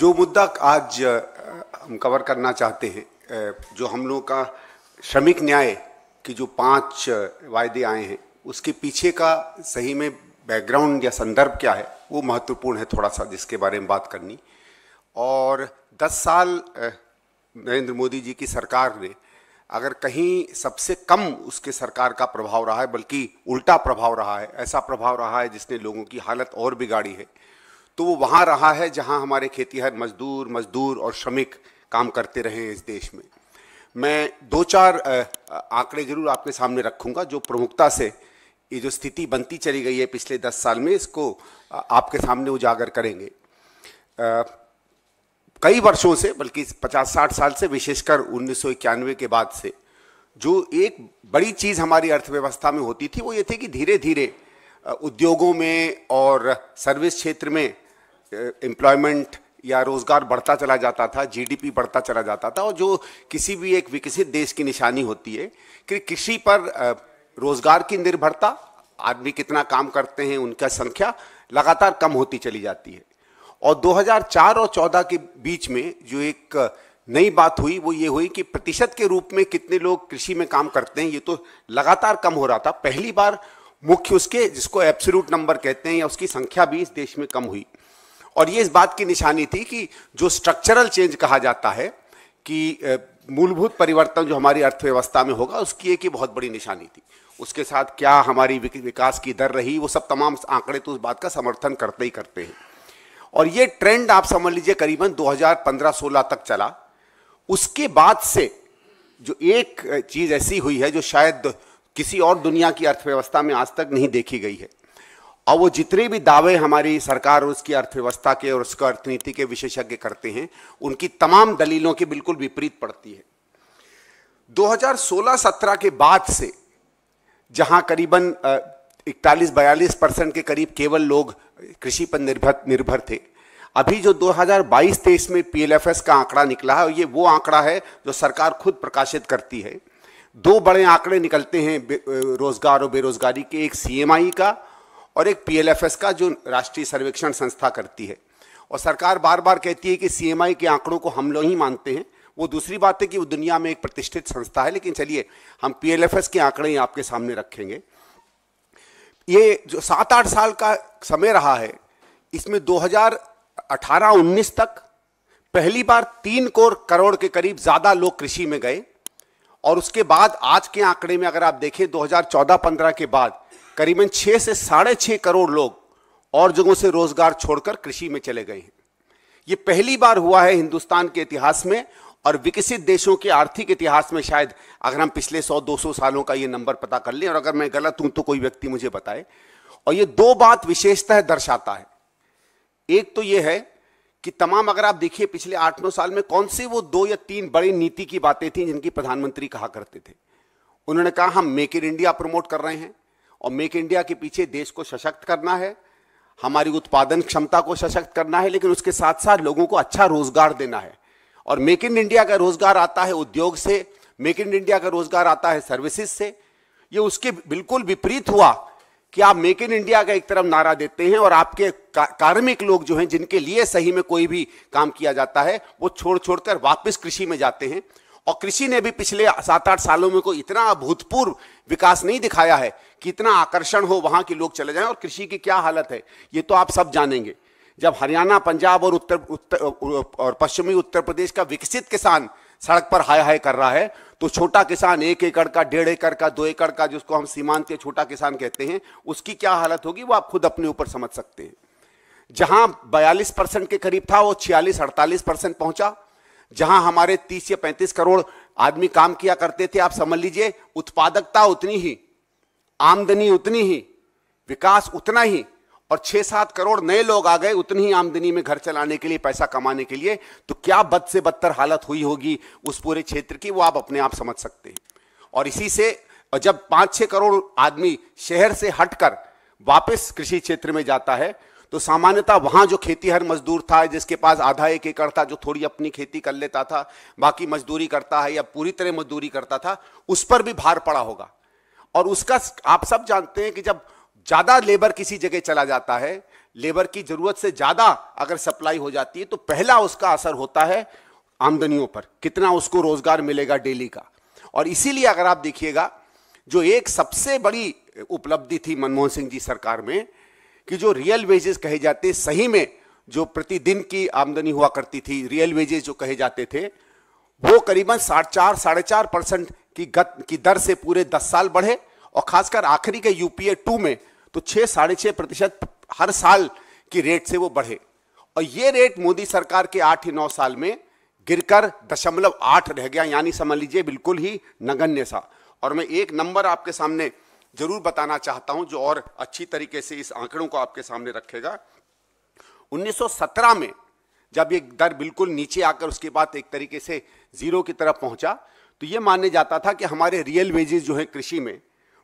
जो मुद्दा आज हम कवर करना चाहते हैं जो हम लोगों का श्रमिक न्याय के जो पांच वायदे आए हैं उसके पीछे का सही में बैकग्राउंड या संदर्भ क्या है वो महत्वपूर्ण है थोड़ा सा जिसके बारे में बात करनी और 10 साल नरेंद्र मोदी जी की सरकार ने अगर कहीं सबसे कम उसके सरकार का प्रभाव रहा है बल्कि उल्टा प्रभाव रहा है ऐसा प्रभाव रहा है जिसने लोगों की हालत और बिगाड़ी है तो वो वहाँ रहा है जहाँ हमारे खेतीहर मजदूर मजदूर और श्रमिक काम करते रहे हैं इस देश में मैं दो चार आंकड़े जरूर आपके सामने रखूँगा जो प्रमुखता से ये जो स्थिति बनती चली गई है पिछले दस साल में इसको आपके सामने उजागर करेंगे कई वर्षों से बल्कि 50-60 साल से विशेषकर उन्नीस के बाद से जो एक बड़ी चीज़ हमारी अर्थव्यवस्था में होती थी वो ये थी कि धीरे धीरे उद्योगों में और सर्विस क्षेत्र में एम्प्लॉयमेंट या रोजगार बढ़ता चला जाता था जीडीपी बढ़ता चला जाता था और जो किसी भी एक विकसित देश की निशानी होती है कि कृषि पर रोजगार की निर्भरता आदमी कितना काम करते हैं उनका संख्या लगातार कम होती चली जाती है और 2004 और 14 के बीच में जो एक नई बात हुई वो ये हुई कि प्रतिशत के रूप में कितने लोग कृषि में काम करते हैं ये तो लगातार कम हो रहा था पहली बार मुख्य उसके जिसको एब्सोल्यूट नंबर कहते हैं या उसकी संख्या भी इस देश में कम हुई और ये इस बात की निशानी थी कि जो स्ट्रक्चरल चेंज कहा जाता है कि मूलभूत परिवर्तन जो हमारी अर्थव्यवस्था में होगा उसकी एक ही बहुत बड़ी निशानी थी उसके साथ क्या हमारी विकास की दर रही वो सब तमाम आंकड़े तो उस बात का समर्थन करते ही करते हैं और ये ट्रेंड आप समझ लीजिए करीबन 2015-16 तक चला उसके बाद से जो एक चीज़ ऐसी हुई है जो शायद किसी और दुनिया की अर्थव्यवस्था में आज तक नहीं देखी गई है और वो जितने भी दावे हमारी सरकार और उसकी अर्थव्यवस्था के और उसकी अर्थनीति के विशेषज्ञ करते हैं उनकी तमाम दलीलों के बिल्कुल विपरीत पड़ती है 2016-17 के बाद से जहां करीबन इकतालीस बयालीस परसेंट के करीब केवल लोग कृषि पर निर्भर निर्भर थे अभी जो 2022-23 में पीएलएफएस का आंकड़ा निकला है ये वो आंकड़ा है जो सरकार खुद प्रकाशित करती है दो बड़े आंकड़े निकलते हैं रोजगार और बेरोजगारी के एक सी का और एक पीएलएफएस का जो राष्ट्रीय सर्वेक्षण संस्था करती है और सरकार बार बार कहती है कि सीएमआई के आंकड़ों को हम लोग ही मानते हैं वो दूसरी बात है कि वो दुनिया में एक प्रतिष्ठित संस्था है लेकिन चलिए हम पीएलएफएस के आंकड़े ही आपके सामने रखेंगे ये जो सात आठ साल का समय रहा है इसमें 2018-19 तक पहली बार तीन कोर करोड़ के करीब ज़्यादा लोग कृषि में गए और उसके बाद आज के आंकड़े में अगर आप देखें 2014-15 के बाद करीबन छः से साढ़े छः करोड़ लोग और जगहों से रोजगार छोड़कर कृषि में चले गए हैं ये पहली बार हुआ है हिंदुस्तान के इतिहास में और विकसित देशों के आर्थिक इतिहास में शायद अगर हम पिछले 100-200 सालों का ये नंबर पता कर लें और अगर मैं गलत हूं तो कोई व्यक्ति मुझे बताए और ये दो बात विशेषतः दर्शाता है एक तो ये है कि तमाम अगर आप देखिए पिछले आठ नौ साल में कौन से वो दो या तीन बड़ी नीति की बातें थी जिनकी प्रधानमंत्री कहा करते थे उन्होंने कहा हम मेक इन इंडिया प्रमोट कर रहे हैं और मेक इंडिया के पीछे देश को सशक्त करना है हमारी उत्पादन क्षमता को सशक्त करना है लेकिन उसके साथ साथ लोगों को अच्छा रोजगार देना है और मेक इन इंडिया का रोजगार आता है उद्योग से मेक इन इंडिया का रोजगार आता है सर्विसेज से ये उसके बिल्कुल विपरीत हुआ कि आप मेक इन इंडिया का एक तरफ नारा देते हैं और आपके कार्मिक लोग जो हैं जिनके लिए सही में कोई भी काम किया जाता है वो छोड़ छोड़कर वापस कृषि में जाते हैं और कृषि ने भी पिछले सात आठ सालों में कोई इतना अभूतपूर्व विकास नहीं दिखाया है कि इतना आकर्षण हो वहां के लोग चले जाएं और कृषि की क्या हालत है ये तो आप सब जानेंगे जब हरियाणा पंजाब और उत्तर उत्तर और पश्चिमी उत्तर प्रदेश का विकसित किसान सड़क पर हाय हाय कर रहा है तो छोटा किसान एक एकड़ का डेढ़ एकड़ का दो एकड़ का जिसको हम सीमांत छोटा किसान कहते हैं उसकी क्या हालत होगी वो आप खुद अपने ऊपर समझ सकते हैं जहां 42 परसेंट के करीब था वो 46 अड़तालीस परसेंट पहुंचा जहां हमारे 30 या 35 करोड़ आदमी काम किया करते थे आप समझ लीजिए उत्पादकता उतनी ही आमदनी उतनी ही विकास उतना ही और छह सात करोड़ नए लोग आ गए उतनी ही आमदनी में घर चलाने के लिए पैसा कमाने के लिए तो क्या बद से बदतर हालत हुई होगी उस पूरे क्षेत्र की वो आप अपने आप समझ सकते हैं और इसी से जब पांच छह करोड़ आदमी शहर से हटकर वापस कृषि क्षेत्र में जाता है तो सामान्यता वहां जो खेतीहर मजदूर था जिसके पास आधा एक एकड़ था जो थोड़ी अपनी खेती कर लेता था बाकी मजदूरी करता है या पूरी तरह मजदूरी करता था उस पर भी भार पड़ा होगा और उसका आप सब जानते हैं कि जब ज़्यादा लेबर किसी जगह चला जाता है लेबर की ज़रूरत से ज़्यादा अगर सप्लाई हो जाती है तो पहला उसका असर होता है आमदनियों पर कितना उसको रोज़गार मिलेगा डेली का और इसीलिए अगर आप देखिएगा जो एक सबसे बड़ी उपलब्धि थी मनमोहन सिंह जी सरकार में कि जो रियल वेजेस कहे जाते सही में जो प्रतिदिन की आमदनी हुआ करती थी रियल वेजेस जो कहे जाते थे वो करीबन साढ़े चार साढ़े चार परसेंट की गत की दर से पूरे दस साल बढ़े और खासकर आखिरी के यूपीए टू में तो छः साढ़े छः प्रतिशत हर साल की रेट से वो बढ़े और ये रेट मोदी सरकार के आठ नौ साल में गिरकर दशमलव आठ रह गया यानी समझ लीजिए बिल्कुल ही नगण्य सा और मैं एक नंबर आपके सामने जरूर बताना चाहता हूं जो और अच्छी तरीके से इस आंकड़ों को आपके सामने रखेगा 1917 में जब ये दर बिल्कुल नीचे आकर उसके बाद एक तरीके से जीरो की तरफ पहुंचा तो ये माने जाता था कि हमारे रियल वेजेस जो है कृषि में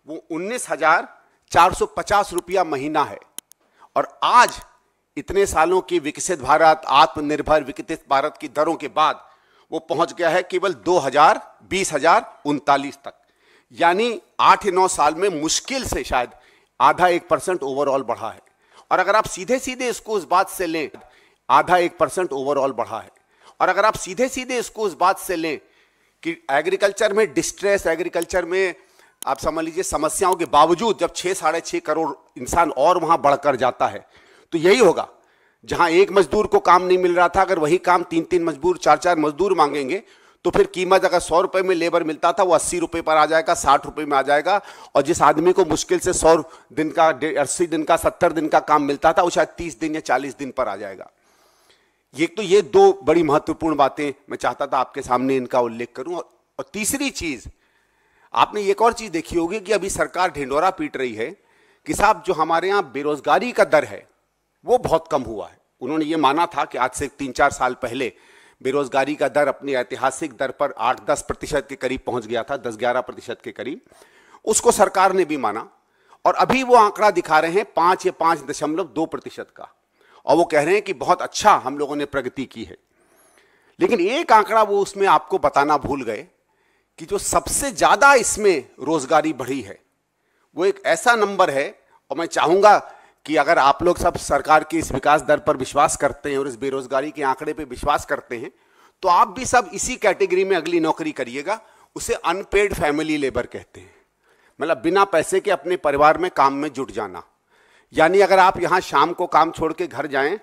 वो उन्नीस हजार चार सौ पचास रुपया महीना है और आज इतने सालों की विकसित भारत आत्मनिर्भर विकसित भारत की दरों के बाद वो पहुंच गया है केवल दो हजार बीस हजार उनतालीस तक यानी आठ नौ साल में मुश्किल से शायद आधा एक परसेंट ओवरऑल बढ़ा है और अगर आप सीधे सीधे इसको इस बात से लें आधा एक परसेंट ओवरऑल बढ़ा है और अगर आप सीधे सीधे इसको इस बात से लें कि एग्रीकल्चर में डिस्ट्रेस एग्रीकल्चर में आप समझ लीजिए समस्याओं के बावजूद जब छह साढ़े छह करोड़ इंसान और वहां बढ़कर जाता है तो यही होगा जहां एक मजदूर को काम नहीं मिल रहा था अगर वही काम तीन तीन मजदूर चार चार मजदूर मांगेंगे तो फिर कीमत अगर सौ रुपए में लेबर मिलता था वो अस्सी रुपए पर आ जाएगा साठ रुपए में आ जाएगा और जिस आदमी को मुश्किल से सौ दिन का अस्सी दिन का सत्तर दिन का काम मिलता था वो शायद तीस दिन या चालीस दिन पर आ जाएगा ये तो ये दो बड़ी महत्वपूर्ण बातें मैं चाहता था आपके सामने इनका उल्लेख करूं और, और तीसरी चीज़ आपने एक और चीज़ देखी होगी कि अभी सरकार ढिंडोरा पीट रही है कि साहब जो हमारे यहाँ बेरोजगारी का दर है वो बहुत कम हुआ है उन्होंने ये माना था कि आज से तीन चार साल पहले बेरोजगारी का दर अपनी ऐतिहासिक दर पर आठ दस प्रतिशत के करीब पहुंच गया था दस ग्यारह प्रतिशत के करीब उसको सरकार ने भी माना और अभी वो आंकड़ा दिखा रहे हैं पांच या पांच दशमलव दो प्रतिशत का और वो कह रहे हैं कि बहुत अच्छा हम लोगों ने प्रगति की है लेकिन एक आंकड़ा वो उसमें आपको बताना भूल गए कि जो सबसे ज़्यादा इसमें रोजगारी बढ़ी है वो एक ऐसा नंबर है और मैं चाहूंगा कि अगर आप लोग सब सरकार की इस विकास दर पर विश्वास करते हैं और इस बेरोजगारी के आंकड़े पर विश्वास करते हैं तो आप भी सब इसी कैटेगरी में अगली नौकरी करिएगा उसे अनपेड फैमिली लेबर कहते हैं मतलब बिना पैसे के अपने परिवार में काम में जुट जाना यानी अगर आप यहाँ शाम को काम छोड़ के घर जाएं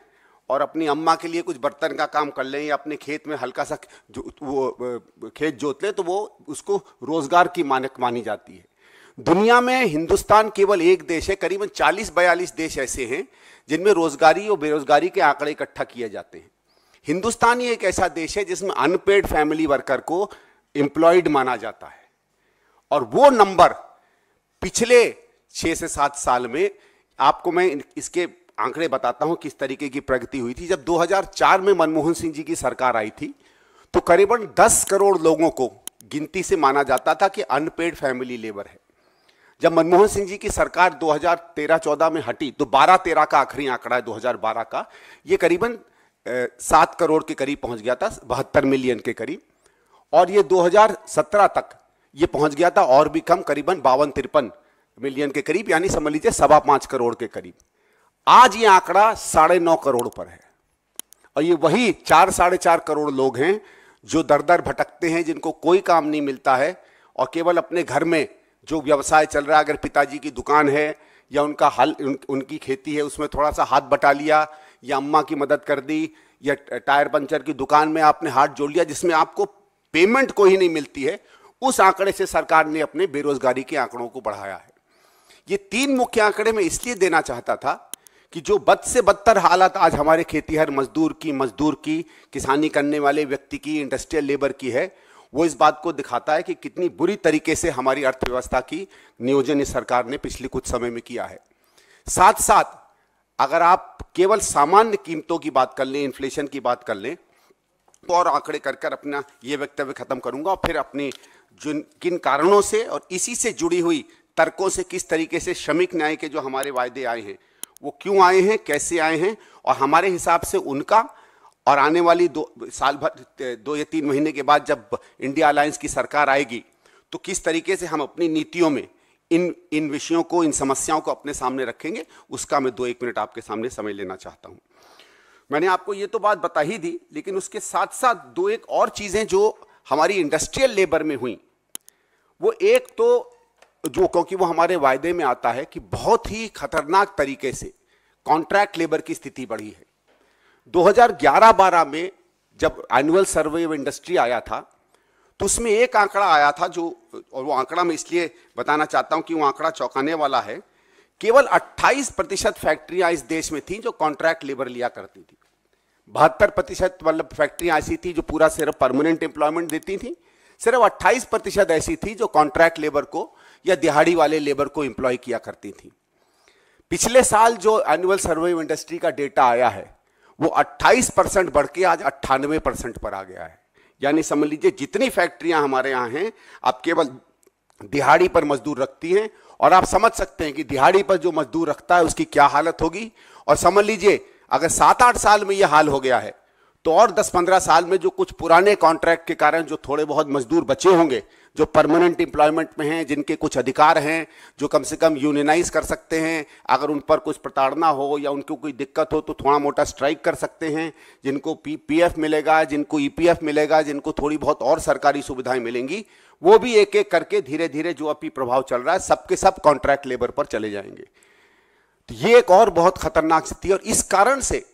और अपनी अम्मा के लिए कुछ बर्तन का काम कर लें या अपने खेत में हल्का सा जो, वो खेत जोत लें तो वो उसको रोज़गार की मानक मानी जाती है दुनिया में हिंदुस्तान केवल एक देश है करीबन 40-42 देश ऐसे हैं जिनमें रोजगारी और बेरोजगारी के आंकड़े इकट्ठा किए जाते हैं हिंदुस्तान ही एक ऐसा देश है जिसमें अनपेड फैमिली वर्कर को एम्प्लॉयड माना जाता है और वो नंबर पिछले छः से सात साल में आपको मैं इसके आंकड़े बताता हूँ किस तरीके की प्रगति हुई थी जब 2004 में मनमोहन सिंह जी की सरकार आई थी तो करीबन 10 करोड़ लोगों को गिनती से माना जाता था कि अनपेड फैमिली लेबर है जब मनमोहन सिंह जी की सरकार 2013-14 में हटी तो 12-13 का आखिरी आंकड़ा है 2012 का ये करीबन सात करोड़ के करीब पहुंच गया था बहत्तर मिलियन के करीब और ये 2017 तक ये पहुंच गया था और भी कम करीबन बावन तिरपन मिलियन के करीब यानी समझ लीजिए सवा पांच करोड़ के करीब आज ये आंकड़ा साढ़े नौ करोड़ पर है और ये वही चार साढ़े चार करोड़ लोग हैं जो दर दर भटकते हैं जिनको कोई काम नहीं मिलता है और केवल अपने घर में जो व्यवसाय चल रहा है अगर पिताजी की दुकान है या उनका हल उन, उनकी खेती है उसमें थोड़ा सा हाथ बटा लिया या अम्मा की मदद कर दी या टायर पंचर की दुकान में आपने हाथ जोड़ लिया जिसमें आपको पेमेंट को ही नहीं मिलती है उस आंकड़े से सरकार ने अपने बेरोजगारी के आंकड़ों को बढ़ाया है ये तीन मुख्य आंकड़े मैं इसलिए देना चाहता था कि जो बद से बदतर हालत आज हमारे खेतीहर मजदूर की मजदूर की किसानी करने वाले व्यक्ति की इंडस्ट्रियल लेबर की है वो इस बात को दिखाता है कि कितनी बुरी तरीके से हमारी अर्थव्यवस्था की नियोजन इस सरकार ने पिछले कुछ समय में किया है साथ साथ अगर आप केवल सामान्य कीमतों की बात कर लें इन्फ्लेशन की बात कर लें तो और आंकड़े कर कर अपना ये वक्तव्य खत्म करूंगा और फिर अपने जिन किन कारणों से और इसी से जुड़ी हुई तर्कों से किस तरीके से श्रमिक न्याय के जो हमारे वायदे आए हैं वो क्यों आए हैं कैसे आए हैं और हमारे हिसाब से उनका और आने वाली दो साल भर दो या तीन महीने के बाद जब इंडिया अलायंस की सरकार आएगी तो किस तरीके से हम अपनी नीतियों में इन इन विषयों को इन समस्याओं को अपने सामने रखेंगे उसका मैं दो एक मिनट आपके सामने समय लेना चाहता हूं मैंने आपको ये तो बात बता ही दी लेकिन उसके साथ साथ दो एक और चीज़ें जो हमारी इंडस्ट्रियल लेबर में हुई वो एक तो जो क्योंकि वो हमारे वायदे में आता है कि बहुत ही खतरनाक तरीके से कॉन्ट्रैक्ट लेबर की स्थिति बढ़ी है 2011-12 में जब एनुअल सर्वे ऑफ इंडस्ट्री आया था तो उसमें एक आंकड़ा आया था जो और वो आंकड़ा मैं इसलिए बताना चाहता हूं कि वो आंकड़ा चौंकाने वाला है केवल 28 प्रतिशत फैक्ट्रियां इस देश में थी जो कॉन्ट्रैक्ट लेबर लिया करती थी बहत्तर प्रतिशत मतलब फैक्ट्रियां ऐसी थी जो पूरा सिर्फ परमानेंट एम्प्लॉयमेंट देती थी सिर्फ अट्ठाईस प्रतिशत ऐसी थी जो कॉन्ट्रैक्ट लेबर को या दिहाड़ी वाले लेबर को एम्प्लॉय किया करती थी पिछले साल जो एनुअल सर्वे ऑफ इंडस्ट्री का डेटा आया है वो 28 परसेंट बढ़ के आज अट्ठानवे परसेंट पर आ गया है यानी समझ लीजिए जितनी फैक्ट्रियां हमारे यहां हैं आप केवल दिहाड़ी पर मजदूर रखती हैं और आप समझ सकते हैं कि दिहाड़ी पर जो मजदूर रखता है उसकी क्या हालत होगी और समझ लीजिए अगर सात आठ साल में यह हाल हो गया है तो और 10-15 साल में जो कुछ पुराने कॉन्ट्रैक्ट के कारण जो थोड़े बहुत मजदूर बचे होंगे जो परमानेंट एम्प्लॉयमेंट में हैं जिनके कुछ अधिकार हैं जो कम से कम यूनियनाइज कर सकते हैं अगर उन पर कुछ प्रताड़ना हो या उनको कोई दिक्कत हो तो थोड़ा मोटा स्ट्राइक कर सकते हैं जिनको पी मिलेगा जिनको ई e मिलेगा जिनको थोड़ी बहुत और सरकारी सुविधाएं मिलेंगी वो भी एक एक करके धीरे धीरे जो अभी प्रभाव चल रहा है सबके सब कॉन्ट्रैक्ट लेबर पर चले जाएंगे तो ये एक और बहुत खतरनाक स्थिति और इस कारण से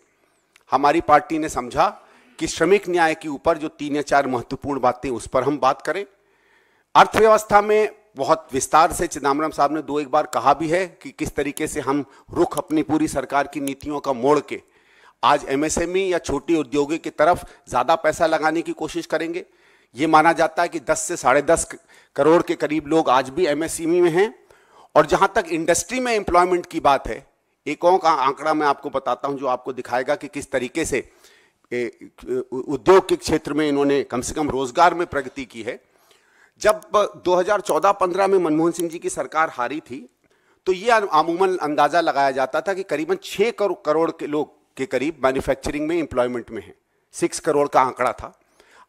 हमारी पार्टी ने समझा कि श्रमिक न्याय के ऊपर जो तीन या चार महत्वपूर्ण बातें उस पर हम बात करें अर्थव्यवस्था में बहुत विस्तार से चिदम्बरम साहब ने दो एक बार कहा भी है कि किस तरीके से हम रुख अपनी पूरी सरकार की नीतियों का मोड़ के आज एमएसएमई या छोटी उद्योगों की तरफ ज़्यादा पैसा लगाने की कोशिश करेंगे ये माना जाता है कि 10 से साढ़े दस करोड़ के करीब लोग आज भी एमएसएमई में हैं और जहाँ तक इंडस्ट्री में एम्प्लॉयमेंट की बात है एकों का आंकड़ा मैं आपको बताता हूं जो आपको दिखाएगा कि किस तरीके से उद्योग के क्षेत्र में इन्होंने कम से कम रोजगार में प्रगति की है जब 2014-15 में मनमोहन सिंह जी की सरकार हारी थी तो ये अमूमन अंदाज़ा लगाया जाता था कि करीबन छः करो, करोड़ के लोग के करीब मैन्युफैक्चरिंग में एम्प्लॉयमेंट में हैं सिक्स करोड़ का आंकड़ा था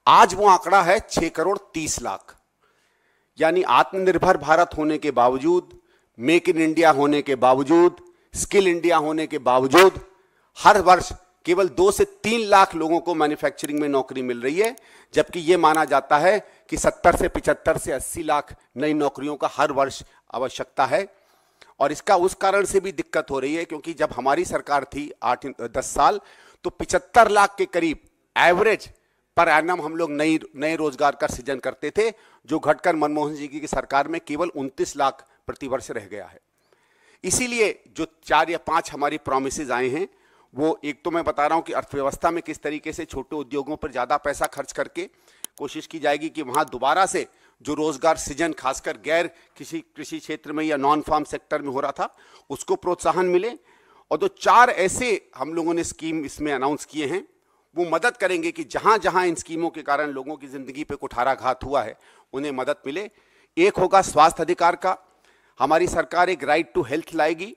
आज वो आंकड़ा है छः करोड़ तीस लाख यानी आत्मनिर्भर भारत होने के बावजूद मेक इन इंडिया होने के बावजूद स्किल इंडिया होने के बावजूद हर वर्ष केवल दो से तीन लाख लोगों को मैन्युफैक्चरिंग में नौकरी मिल रही है जबकि यह माना जाता है कि 70 से 75 से 80 लाख नई नौकरियों का हर वर्ष आवश्यकता है और इसका उस कारण से भी दिक्कत हो रही है क्योंकि जब हमारी सरकार थी आठ दस साल तो 75 लाख के करीब एवरेज पर एनम हम लोग नई नए रोजगार का सृजन करते थे जो घटकर मनमोहन जी की सरकार में केवल उनतीस लाख प्रतिवर्ष रह गया है इसीलिए जो चार या पांच हमारी प्रोमिस आए हैं वो एक तो मैं बता रहा हूँ कि अर्थव्यवस्था में किस तरीके से छोटे उद्योगों पर ज़्यादा पैसा खर्च करके कोशिश की जाएगी कि वहाँ दोबारा से जो रोजगार सृजन खासकर गैर किसी कृषि क्षेत्र में या नॉन फार्म सेक्टर में हो रहा था उसको प्रोत्साहन मिले और जो चार ऐसे हम लोगों ने स्कीम इसमें अनाउंस किए हैं वो मदद करेंगे कि जहाँ जहाँ इन स्कीमों के कारण लोगों की ज़िंदगी पे कुठाराघात हुआ है उन्हें मदद मिले एक होगा स्वास्थ्य अधिकार का हमारी सरकार एक राइट टू हेल्थ लाएगी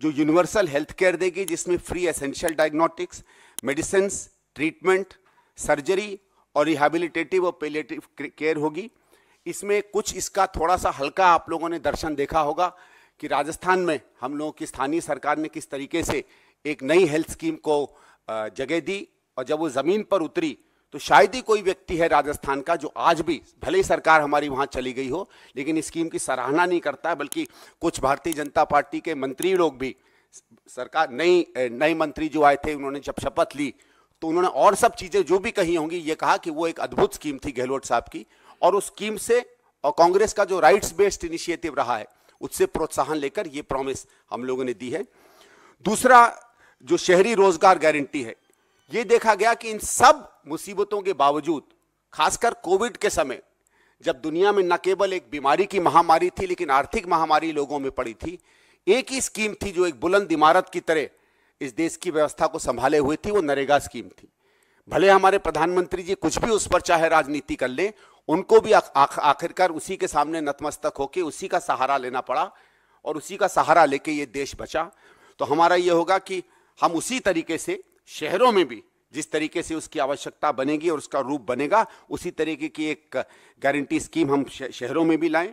जो यूनिवर्सल हेल्थ केयर देगी जिसमें free essential diagnostics medicine treatment surgery और रिहेबिलिटेटिव और पेलेटिव केयर होगी इसमें कुछ इसका थोड़ा सा हल्का आप लोगों ने दर्शन देखा होगा कि राजस्थान में हम लोगों की स्थानीय सरकार ने किस तरीके से एक नई हेल्थ स्कीम को जगह दी और जब वो ज़मीन पर उतरी तो शायद ही कोई व्यक्ति है राजस्थान का जो आज भी भले ही सरकार हमारी वहां चली गई हो लेकिन स्कीम की सराहना नहीं करता बल्कि कुछ भारतीय जनता पार्टी के मंत्री लोग भी सरकार नई नए मंत्री जो आए थे उन्होंने जब शपथ ली तो उन्होंने और सब चीज़ें जो भी कही होंगी ये कहा कि वो एक अद्भुत स्कीम थी गहलोत साहब की और उस स्कीम से और कांग्रेस का जो राइट्स बेस्ड इनिशिएटिव रहा है उससे प्रोत्साहन लेकर ये प्रॉमिस हम लोगों ने दी है दूसरा जो शहरी रोजगार गारंटी है ये देखा गया कि इन सब मुसीबतों के बावजूद खासकर कोविड के समय जब दुनिया में न केवल एक बीमारी की महामारी थी लेकिन आर्थिक महामारी लोगों में पड़ी थी एक ही स्कीम थी जो एक बुलंद इमारत की तरह इस देश की व्यवस्था को संभाले हुए थी वो नरेगा स्कीम थी भले हमारे प्रधानमंत्री जी कुछ भी उस पर चाहे राजनीति कर लें उनको भी आखिरकार उसी के सामने नतमस्तक होकर उसी का सहारा लेना पड़ा और उसी का सहारा लेके ये देश बचा तो हमारा ये होगा कि हम उसी तरीके से शहरों में भी जिस तरीके से उसकी आवश्यकता बनेगी और उसका रूप बनेगा उसी तरीके की एक गारंटी स्कीम हम शहरों में भी लाएं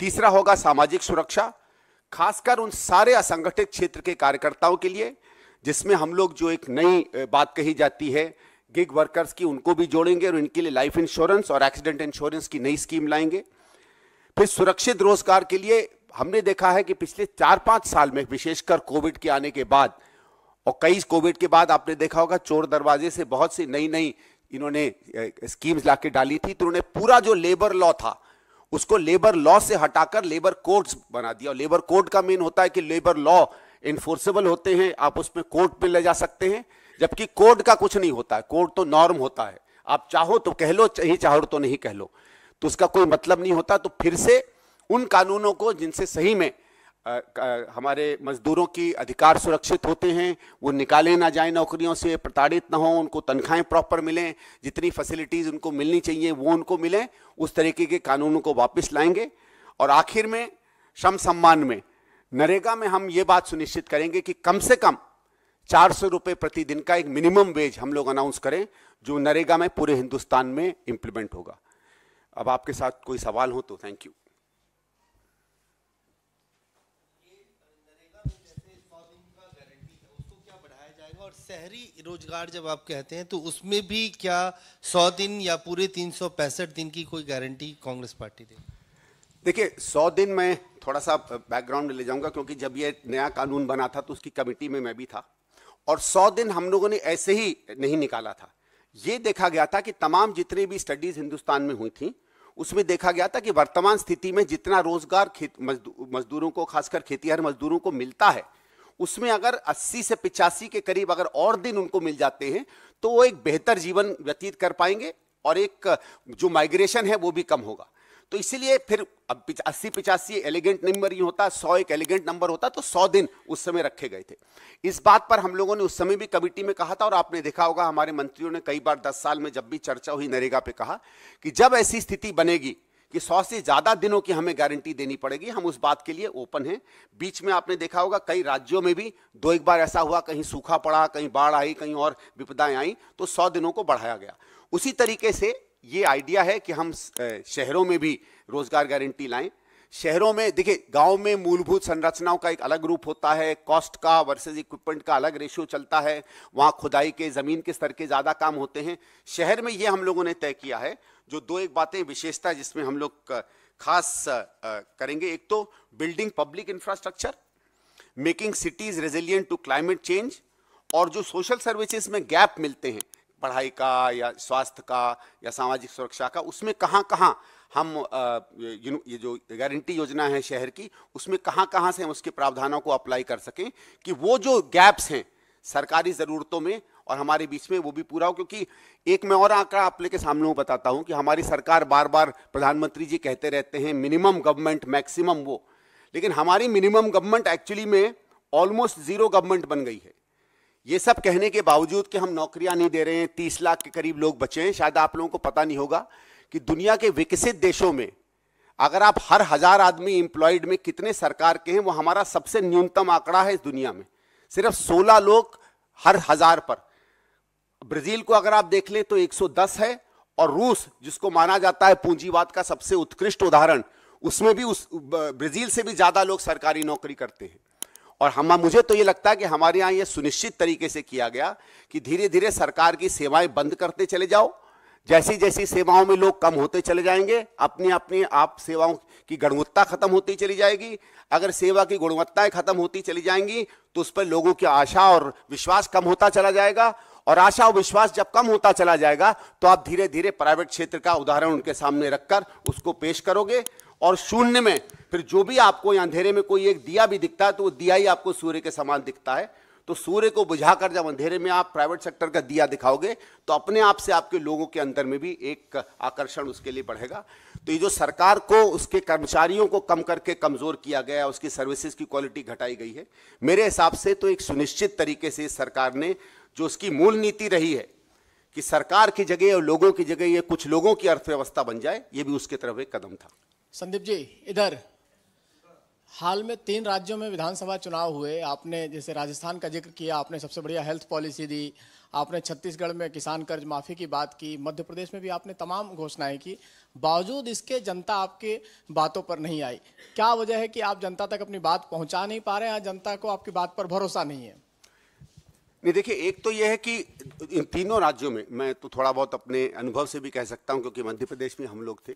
तीसरा होगा सामाजिक सुरक्षा खासकर उन सारे असंगठित क्षेत्र के कार्यकर्ताओं के लिए जिसमें हम लोग जो एक नई बात कही जाती है गिग वर्कर्स की उनको भी जोड़ेंगे और इनके लिए लाइफ इंश्योरेंस और एक्सीडेंट इंश्योरेंस की नई स्कीम लाएंगे फिर सुरक्षित रोजगार के लिए हमने देखा है कि पिछले चार पाँच साल में विशेषकर कोविड के आने के बाद और कई कोविड के बाद आपने देखा होगा चोर दरवाजे से बहुत सी नई नई इन्होंने स्कीम्स लाके डाली थी तो उन्होंने पूरा जो लेबर लॉ था उसको लेबर लॉ से हटाकर लेबर कोड्स बना दिया और लेबर कोड का मेन होता है कि लेबर लॉ इन्फोर्सेबल होते हैं आप उसमें कोर्ट पर ले जा सकते हैं जबकि कोर्ट का कुछ नहीं होता है कोर्ट तो नॉर्म होता है आप चाहो तो कह लो चाहे चाहो तो नहीं कह लो तो उसका कोई मतलब नहीं होता तो फिर से उन कानूनों को जिनसे सही में आ, आ, हमारे मजदूरों की अधिकार सुरक्षित होते हैं वो निकाले ना जाए नौकरियों से प्रताड़ित ना हो उनको तनख्वाहें प्रॉपर मिलें जितनी फैसिलिटीज़ उनको मिलनी चाहिए वो उनको मिलें उस तरीके के कानूनों को वापस लाएंगे और आखिर में श्रम सम्मान में नरेगा में हम ये बात सुनिश्चित करेंगे कि कम से कम चार सौ रुपये प्रतिदिन का एक मिनिमम वेज हम लोग अनाउंस करें जो नरेगा में पूरे हिंदुस्तान में इम्प्लीमेंट होगा अब आपके साथ कोई सवाल हो तो थैंक यू शहरी रोजगार जब आप कहते हैं तो उसमें भी क्या 100 दिन या पूरे तीन दिन की कोई गारंटी कांग्रेस पार्टी दे देखिए 100 दिन मैं थोड़ा सा बैकग्राउंड ले जाऊंगा क्योंकि जब ये नया कानून बना था तो उसकी कमेटी में मैं भी था और 100 दिन हम लोगों ने ऐसे ही नहीं निकाला था ये देखा गया था कि तमाम जितनी भी स्टडीज हिंदुस्तान में हुई थी उसमें देखा गया था कि वर्तमान स्थिति में जितना रोजगार मजदूरों को खासकर खेतीहर मजदूरों को मिलता है उसमें अगर 80 से पिचासी के करीब अगर और दिन उनको मिल जाते हैं तो वो एक बेहतर जीवन व्यतीत कर पाएंगे और एक जो माइग्रेशन है वो भी कम होगा तो इसीलिए फिर अब अस्सी पिचासी एलिगेंट नंबर ही होता सौ एक एलिगेंट नंबर होता तो सौ दिन उस समय रखे गए थे इस बात पर हम लोगों ने उस समय भी कमेटी में कहा था और आपने देखा होगा हमारे मंत्रियों ने कई बार दस साल में जब भी चर्चा हुई नरेगा पे कहा कि जब ऐसी स्थिति बनेगी कि सौ से ज़्यादा दिनों की हमें गारंटी देनी पड़ेगी हम उस बात के लिए ओपन हैं बीच में आपने देखा होगा कई राज्यों में भी दो एक बार ऐसा हुआ कहीं सूखा पड़ा कहीं बाढ़ आई कहीं और विपदाएं आई तो सौ दिनों को बढ़ाया गया उसी तरीके से ये आइडिया है कि हम शहरों में भी रोजगार गारंटी लाएं शहरों में देखिए गांव में मूलभूत संरचनाओं का एक अलग रूप होता है कॉस्ट का वर्सेज इक्विपमेंट का अलग रेशियो चलता है वहां खुदाई के ज़मीन के स्तर के ज़्यादा काम होते हैं शहर में ये हम लोगों ने तय किया है जो दो एक बातें विशेषता जिसमें हम लोग खास करेंगे एक तो building public infrastructure making cities resilient to climate change और जो सोशल सर्विसेज में गैप मिलते हैं पढ़ाई का या स्वास्थ्य का या सामाजिक सुरक्षा का उसमें कहाँ कहाँ हम यू ये जो गारंटी योजना है शहर की उसमें कहाँ कहाँ से हम उसके प्रावधानों को अप्लाई कर सकें कि वो जो गैप्स हैं सरकारी ज़रूरतों में और हमारे बीच में वो भी पूरा हो क्योंकि एक मैं और आंकड़ा आप लेके सामने हूँ बताता हूँ कि हमारी सरकार बार बार प्रधानमंत्री जी कहते रहते हैं मिनिमम गवर्नमेंट मैक्सिमम वो लेकिन हमारी मिनिमम गवर्नमेंट एक्चुअली में ऑलमोस्ट ज़ीरो गवर्नमेंट बन गई है ये सब कहने के बावजूद कि हम नौकरियां नहीं दे रहे हैं तीस लाख के करीब लोग बचे हैं शायद आप लोगों को पता नहीं होगा कि दुनिया के विकसित देशों में अगर आप हर हजार आदमी एम्प्लॉयड में कितने सरकार के हैं वो हमारा सबसे न्यूनतम आंकड़ा है इस दुनिया में सिर्फ 16 लोग हर हजार पर ब्राजील को अगर आप देख लें तो 110 है और रूस जिसको माना जाता है पूंजीवाद का सबसे उत्कृष्ट उदाहरण उसमें भी उस ब्राजील से भी ज़्यादा लोग सरकारी नौकरी करते हैं और हम मुझे तो ये लगता है कि हमारे यहाँ ये सुनिश्चित तरीके से किया गया कि धीरे धीरे सरकार की सेवाएं बंद करते चले जाओ जैसी जैसी सेवाओं में लोग कम होते चले जाएंगे अपनी अपनी आप सेवाओं की गुणवत्ता खत्म होती चली जाएगी अगर सेवा की गुणवत्ताएं खत्म होती चली जाएंगी तो उस पर लोगों की आशा और विश्वास कम होता चला जाएगा और आशा और विश्वास जब कम होता चला जाएगा तो आप धीरे धीरे प्राइवेट क्षेत्र का उदाहरण उनके सामने रखकर उसको पेश करोगे और शून्य में फिर जो भी आपको अंधेरे में कोई एक दिया भी दिखता है तो वो दिया ही आपको सूर्य के समान दिखता है तो सूर्य को बुझाकर जब अंधेरे में आप प्राइवेट सेक्टर का दिया दिखाओगे तो अपने आप से आपके लोगों के अंदर में भी एक आकर्षण उसके लिए बढ़ेगा तो ये जो सरकार को उसके कर्मचारियों को कम करके कमज़ोर किया गया उसकी सर्विसेज की क्वालिटी घटाई गई है मेरे हिसाब से तो एक सुनिश्चित तरीके से सरकार ने जो उसकी मूल नीति रही है कि सरकार की जगह और लोगों की जगह ये कुछ लोगों की अर्थव्यवस्था बन जाए ये भी उसके तरफ एक कदम था संदीप जी इधर हाल में तीन राज्यों में विधानसभा चुनाव हुए आपने जैसे राजस्थान का जिक्र किया आपने सबसे बढ़िया हेल्थ पॉलिसी दी आपने छत्तीसगढ़ में किसान कर्ज माफ़ी की बात की मध्य प्रदेश में भी आपने तमाम घोषणाएं की बावजूद इसके जनता आपके बातों पर नहीं आई क्या वजह है कि आप जनता तक अपनी बात पहुंचा नहीं पा रहे हैं जनता को आपकी बात पर भरोसा नहीं है नहीं देखिए एक तो यह है कि इन तीनों राज्यों में मैं तो थोड़ा बहुत अपने अनुभव से भी कह सकता हूँ क्योंकि मध्य प्रदेश में हम लोग थे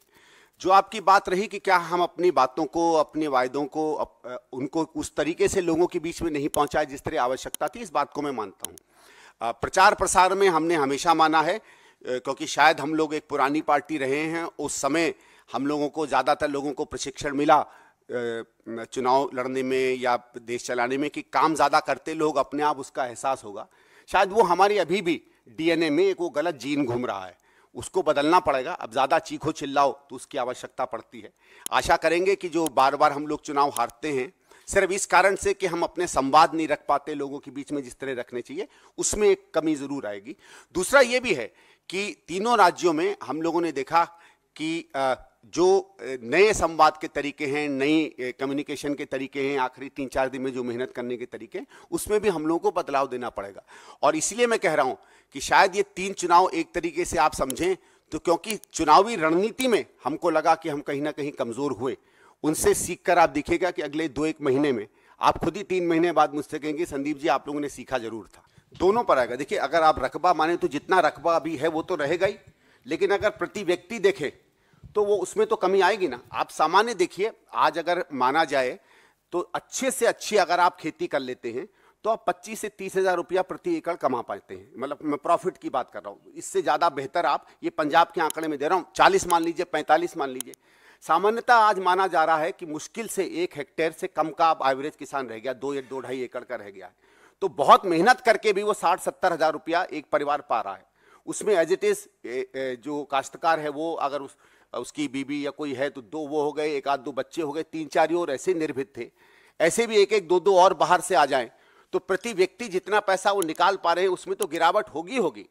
जो आपकी बात रही कि क्या हम अपनी बातों को अपने वायदों को अप, उनको उस तरीके से लोगों के बीच में नहीं पहुंचाए जिस तरह आवश्यकता थी इस बात को मैं मानता हूं प्रचार प्रसार में हमने हमेशा माना है क्योंकि शायद हम लोग एक पुरानी पार्टी रहे हैं उस समय हम लोगों को ज़्यादातर लोगों को प्रशिक्षण मिला चुनाव लड़ने में या देश चलाने में कि काम ज़्यादा करते लोग अपने आप उसका एहसास होगा शायद वो हमारी अभी भी डीएनए में एक वो गलत जीन घूम रहा है उसको बदलना पड़ेगा अब ज़्यादा चीखो चिल्लाओ तो उसकी आवश्यकता पड़ती है आशा करेंगे कि जो बार बार हम लोग चुनाव हारते हैं सिर्फ इस कारण से कि हम अपने संवाद नहीं रख पाते लोगों के बीच में जिस तरह रखने चाहिए उसमें एक कमी ज़रूर आएगी दूसरा ये भी है कि तीनों राज्यों में हम लोगों ने देखा कि जो नए संवाद के तरीके हैं नई कम्युनिकेशन के तरीके हैं आखिरी तीन चार दिन में जो मेहनत करने के तरीके हैं उसमें भी हम लोगों को बदलाव देना पड़ेगा और इसलिए मैं कह रहा हूं कि शायद ये तीन चुनाव एक तरीके से आप समझें तो क्योंकि चुनावी रणनीति में हमको लगा कि हम कहीं ना कहीं कमज़ोर हुए उनसे सीखकर आप दिखेगा कि अगले दो एक महीने में आप खुद ही तीन महीने बाद मुझसे कहेंगे संदीप जी आप लोगों ने सीखा जरूर था दोनों पर आएगा देखिए अगर आप रकबा माने तो जितना रकबा अभी है वो तो रहेगा ही लेकिन अगर प्रति व्यक्ति देखें तो वो उसमें तो कमी आएगी ना आप सामान्य देखिए आज अगर माना जाए तो अच्छे से अच्छी अगर आप खेती कर लेते हैं तो आप 25 से तीस हज़ार रुपया प्रति एकड़ कमा पाते हैं मतलब मैं प्रॉफिट की बात कर रहा हूँ इससे ज़्यादा बेहतर आप ये पंजाब के आंकड़े में दे रहा हूँ चालीस मान लीजिए पैंतालीस मान लीजिए सामान्यतः आज माना जा रहा है कि मुश्किल से एक हेक्टेयर से कम का आप एवरेज किसान रह गया दो या दो ढाई एकड़ का रह गया है तो बहुत मेहनत करके भी वो साठ सत्तर हज़ार रुपया एक परिवार पा रहा है उसमें एज इट इज़ जो काश्तकार है वो अगर उस उसकी बीबी या कोई है तो दो वो हो गए एक आध दो बच्चे हो गए तीन चार और ऐसे निर्भित थे ऐसे भी एक एक दो दो और बाहर से आ जाएं तो प्रति व्यक्ति जितना पैसा वो निकाल पा रहे हैं उसमें तो गिरावट होगी होगी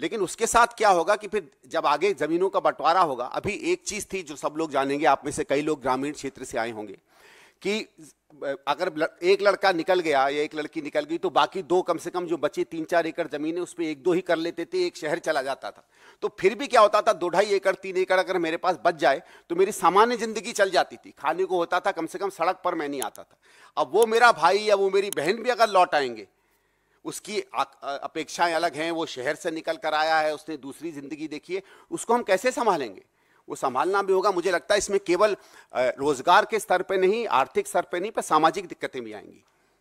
लेकिन उसके साथ क्या होगा कि फिर जब आगे जमीनों का बंटवारा होगा अभी एक चीज थी जो सब लोग जानेंगे आप में से कई लोग ग्रामीण क्षेत्र से आए होंगे कि अगर एक लड़का निकल गया या एक लड़की निकल गई तो बाकी दो कम से कम जो बचे तीन चार एकड़ जमीन है उस पर एक दो ही कर लेते थे एक शहर चला जाता था तो फिर भी क्या होता था दो ढाई एकड़ तीन एकड़ अगर मेरे पास बच जाए तो मेरी सामान्य जिंदगी चल जाती थी खाने को होता था कम से कम सड़क पर मैं नहीं आता था अब वो मेरा भाई या वो मेरी बहन भी अगर लौट आएंगे उसकी अपेक्षाएं अलग हैं वो शहर से निकल कर आया है उसने दूसरी ज़िंदगी देखी है उसको हम कैसे संभालेंगे वो संभालना भी होगा मुझे लगता है इसमें केवल रोजगार के स्तर पर नहीं आर्थिक स्तर पर नहीं पर सामाजिक दिक्कतें भी आएंगी